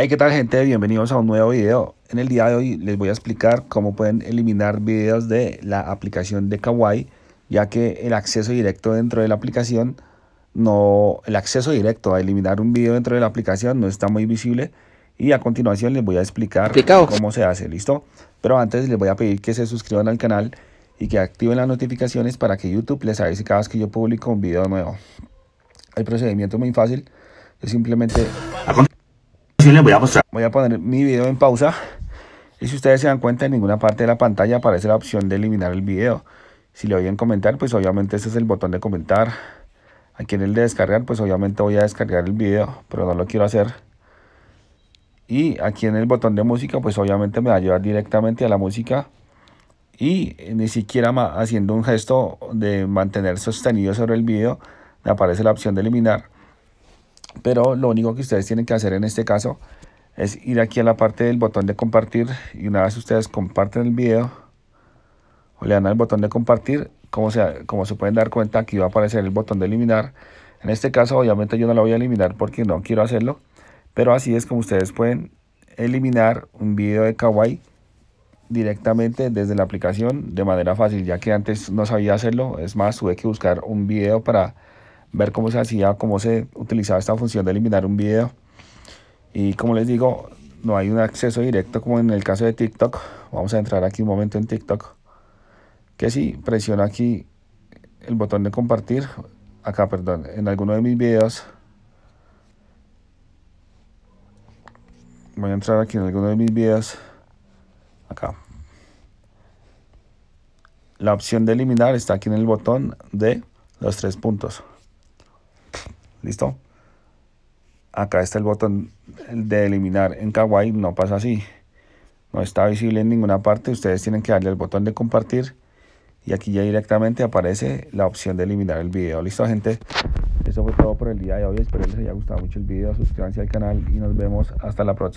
Hey, ¿qué tal gente? Bienvenidos a un nuevo video. En el día de hoy les voy a explicar cómo pueden eliminar videos de la aplicación de Kawaii, ya que el acceso directo dentro de la aplicación no el acceso directo a eliminar un video dentro de la aplicación no está muy visible y a continuación les voy a explicar cómo se hace, ¿listo? Pero antes les voy a pedir que se suscriban al canal y que activen las notificaciones para que YouTube les avise cada vez que yo publico un video nuevo. El procedimiento es muy fácil. es simplemente voy a poner mi video en pausa. Y si ustedes se dan cuenta, en ninguna parte de la pantalla aparece la opción de eliminar el video. Si le oyen comentar, pues obviamente ese es el botón de comentar. Aquí en el de descargar, pues obviamente voy a descargar el video, pero no lo quiero hacer. Y aquí en el botón de música, pues obviamente me va a llevar directamente a la música. Y ni siquiera haciendo un gesto de mantener sostenido sobre el video, me aparece la opción de eliminar pero lo único que ustedes tienen que hacer en este caso es ir aquí a la parte del botón de compartir y una vez ustedes comparten el video o le dan al botón de compartir como se, como se pueden dar cuenta aquí va a aparecer el botón de eliminar en este caso obviamente yo no lo voy a eliminar porque no quiero hacerlo pero así es como ustedes pueden eliminar un video de kawaii directamente desde la aplicación de manera fácil ya que antes no sabía hacerlo es más tuve que buscar un video para ver cómo se hacía, cómo se utilizaba esta función de eliminar un video. Y como les digo, no hay un acceso directo como en el caso de TikTok. Vamos a entrar aquí un momento en TikTok. Que si presiona aquí el botón de compartir, acá, perdón, en alguno de mis videos. Voy a entrar aquí en alguno de mis videos. Acá. La opción de eliminar está aquí en el botón de los tres puntos. ¿Listo? Acá está el botón de eliminar. En Kawaii no pasa así. No está visible en ninguna parte. Ustedes tienen que darle al botón de compartir. Y aquí ya directamente aparece la opción de eliminar el video. ¿Listo, gente? Eso fue todo por el día de hoy. Espero les haya gustado mucho el video. Suscríbanse al canal y nos vemos hasta la próxima.